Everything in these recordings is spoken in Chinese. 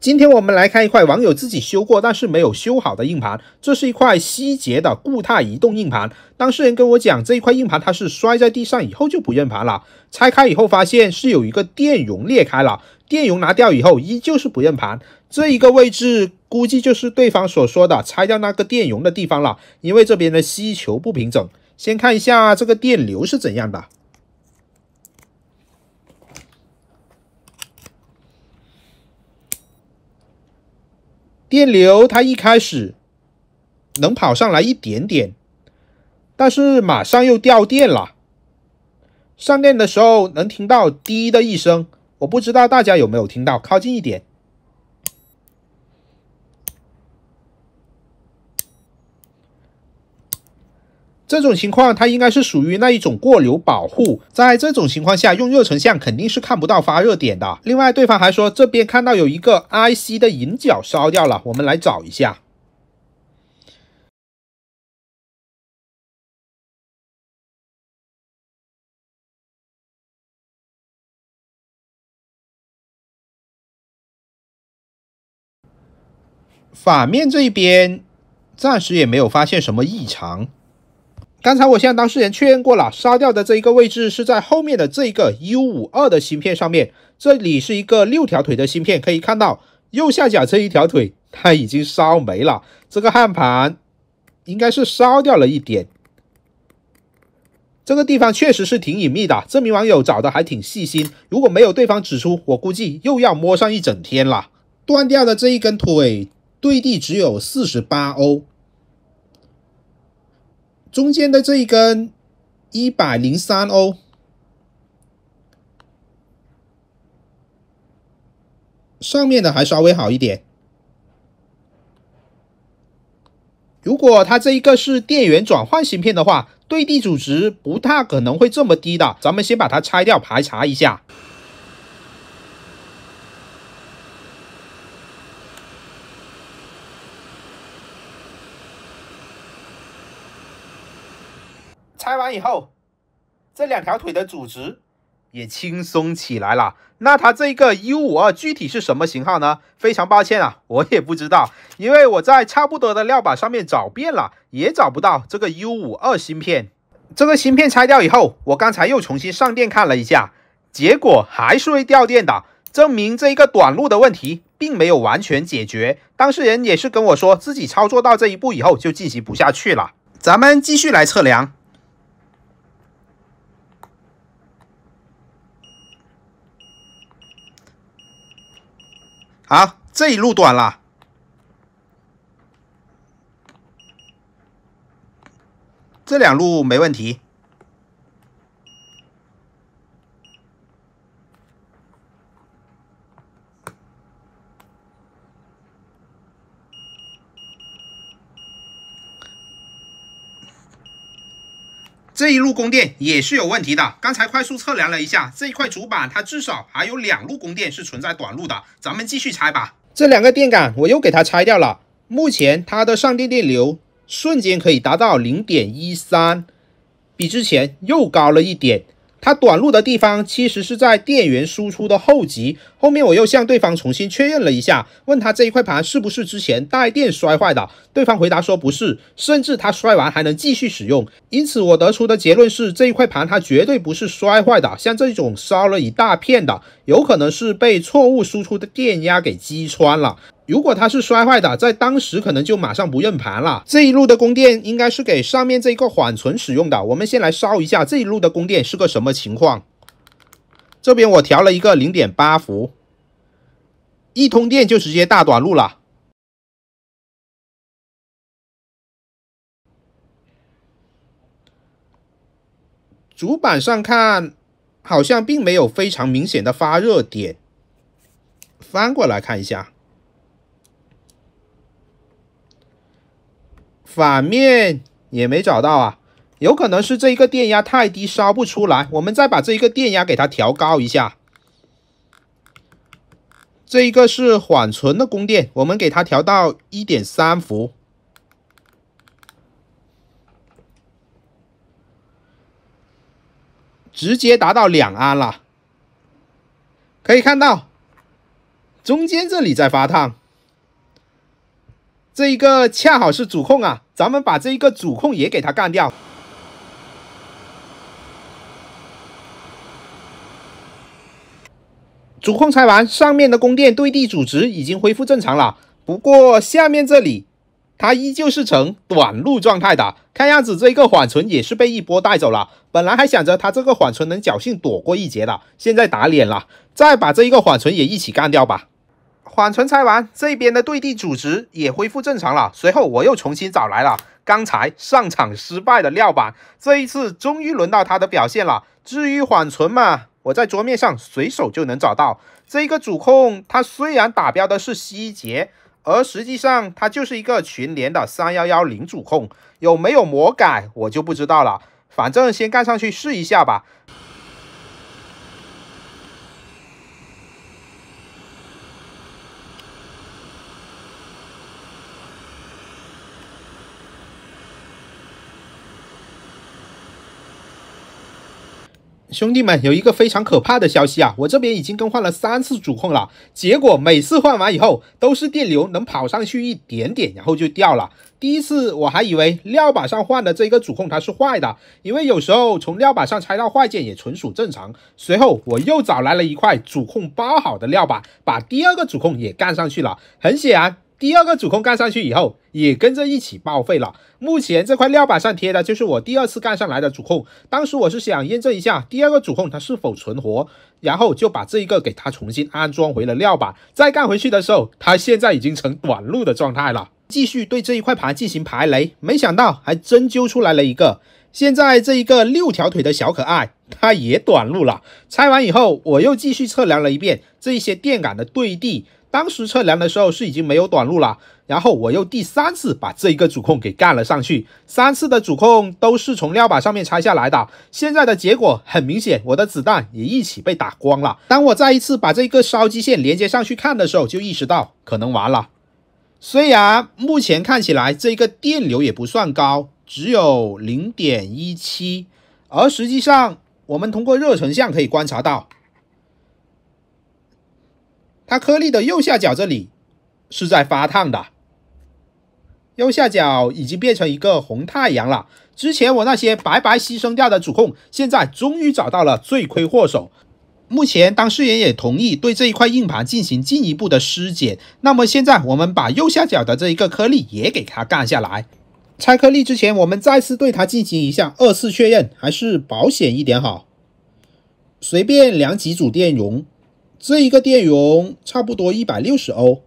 今天我们来看一块网友自己修过但是没有修好的硬盘。这是一块希捷的固态移动硬盘。当事人跟我讲，这一块硬盘它是摔在地上以后就不认盘了。拆开以后发现是有一个电容裂开了。电容拿掉以后依旧是不认盘。这一个位置估计就是对方所说的拆掉那个电容的地方了。因为这边的锡球不平整。先看一下这个电流是怎样的。电流它一开始能跑上来一点点，但是马上又掉电了。上电的时候能听到“滴”的一声，我不知道大家有没有听到，靠近一点。这种情况，它应该是属于那一种过流保护。在这种情况下，用热成像肯定是看不到发热点的。另外，对方还说这边看到有一个 IC 的引脚烧掉了，我们来找一下。反面这一边，暂时也没有发现什么异常。刚才我向当事人确认过了，烧掉的这一个位置是在后面的这一个 U52 的芯片上面。这里是一个六条腿的芯片，可以看到右下角这一条腿它已经烧没了，这个焊盘应该是烧掉了一点。这个地方确实是挺隐秘的，这名网友找的还挺细心。如果没有对方指出，我估计又要摸上一整天了。断掉的这一根腿对地只有四十八欧。中间的这一根一百零三欧，上面的还稍微好一点。如果它这一个是电源转换芯片的话，对地阻值不大可能会这么低的，咱们先把它拆掉排查一下。拆完以后，这两条腿的组织也轻松起来了。那它这个 U 五二具体是什么型号呢？非常抱歉啊，我也不知道，因为我在差不多的料板上面找遍了，也找不到这个 U 五二芯片。这个芯片拆掉以后，我刚才又重新上电看了一下，结果还是会掉电的，证明这一个短路的问题并没有完全解决。当事人也是跟我说，自己操作到这一步以后就进行不下去了。咱们继续来测量。啊，这一路短了，这两路没问题。这一路供电也是有问题的。刚才快速测量了一下，这一块主板它至少还有两路供电是存在短路的。咱们继续拆吧。这两个电感我又给它拆掉了。目前它的上电电流瞬间可以达到零点一三，比之前又高了一点。它短路的地方其实是在电源输出的后极后面。我又向对方重新确认了一下，问他这一块盘是不是之前带电摔坏的？对方回答说不是，甚至他摔完还能继续使用。因此，我得出的结论是这一块盘它绝对不是摔坏的。像这种烧了一大片的，有可能是被错误输出的电压给击穿了。如果它是摔坏的，在当时可能就马上不认盘了。这一路的供电应该是给上面这一个缓存使用的。我们先来烧一下这一路的供电是个什么情况。这边我调了一个零点八伏，一通电就直接大短路了。主板上看好像并没有非常明显的发热点。翻过来看一下。反面也没找到啊，有可能是这一个电压太低，烧不出来。我们再把这一个电压给它调高一下。这一个是缓存的供电，我们给它调到一点三伏，直接达到两安了。可以看到，中间这里在发烫。这一个恰好是主控啊，咱们把这一个主控也给他干掉。主控拆完，上面的供电对地阻值已经恢复正常了，不过下面这里它依旧是呈短路状态的。看样子这一个缓存也是被一波带走了。本来还想着它这个缓存能侥幸躲过一劫的，现在打脸了。再把这一个缓存也一起干掉吧。缓存拆完，这边的对地阻值也恢复正常了。随后我又重新找来了刚才上场失败的料板，这一次终于轮到它的表现了。至于缓存嘛，我在桌面上随手就能找到。这个主控它虽然打标的是希捷，而实际上它就是一个群联的三幺幺零主控，有没有魔改我就不知道了。反正先盖上去试一下吧。兄弟们，有一个非常可怕的消息啊！我这边已经更换了三次主控了，结果每次换完以后，都是电流能跑上去一点点，然后就掉了。第一次我还以为料板上换的这个主控它是坏的，因为有时候从料板上拆到坏件也纯属正常。随后我又找来了一块主控包好的料板，把第二个主控也干上去了。很显然。第二个主控干上去以后，也跟着一起报废了。目前这块料板上贴的就是我第二次干上来的主控，当时我是想验证一下第二个主控它是否存活，然后就把这一个给它重新安装回了料板。再干回去的时候，它现在已经成短路的状态了。继续对这一块盘进行排雷，没想到还真揪出来了一个。现在这一个六条腿的小可爱，它也短路了。拆完以后，我又继续测量了一遍这一些电感的对地。当时测量的时候是已经没有短路了，然后我又第三次把这一个主控给干了上去，三次的主控都是从料板上面拆下来的。现在的结果很明显，我的子弹也一起被打光了。当我再一次把这个烧机线连接上去看的时候，就意识到可能完了。虽然目前看起来这个电流也不算高，只有零点一七，而实际上我们通过热成像可以观察到。它颗粒的右下角这里是在发烫的，右下角已经变成一个红太阳了。之前我那些白白牺牲掉的主控，现在终于找到了罪魁祸首。目前当事人也同意对这一块硬盘进行进一步的尸检。那么现在我们把右下角的这一个颗粒也给它干下来。拆颗粒之前，我们再次对它进行一下二次确认，还是保险一点好。随便量几组电容。这一个电容差不多一百六十欧，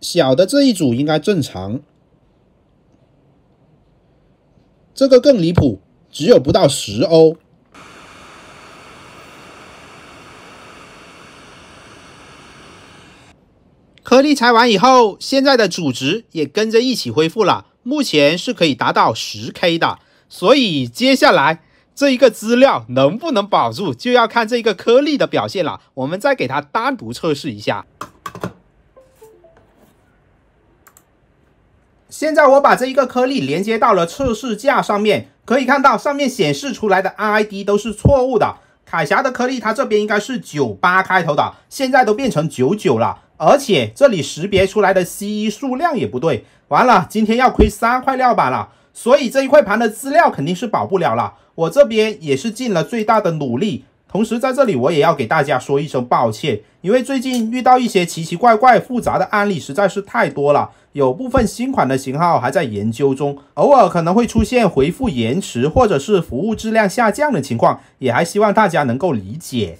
小的这一组应该正常。这个更离谱，只有不到十欧。颗粒拆完以后，现在的阻值也跟着一起恢复了，目前是可以达到十 k 的，所以接下来。这一个资料能不能保住，就要看这一个颗粒的表现了。我们再给它单独测试一下。现在我把这一个颗粒连接到了测试架上面，可以看到上面显示出来的 ID 都是错误的。凯侠的颗粒它这边应该是九八开头的，现在都变成九九了，而且这里识别出来的 CE 数量也不对。完了，今天要亏三块料板了。所以这一块盘的资料肯定是保不了了。我这边也是尽了最大的努力，同时在这里我也要给大家说一声抱歉，因为最近遇到一些奇奇怪怪、复杂的案例实在是太多了，有部分新款的型号还在研究中，偶尔可能会出现回复延迟或者是服务质量下降的情况，也还希望大家能够理解。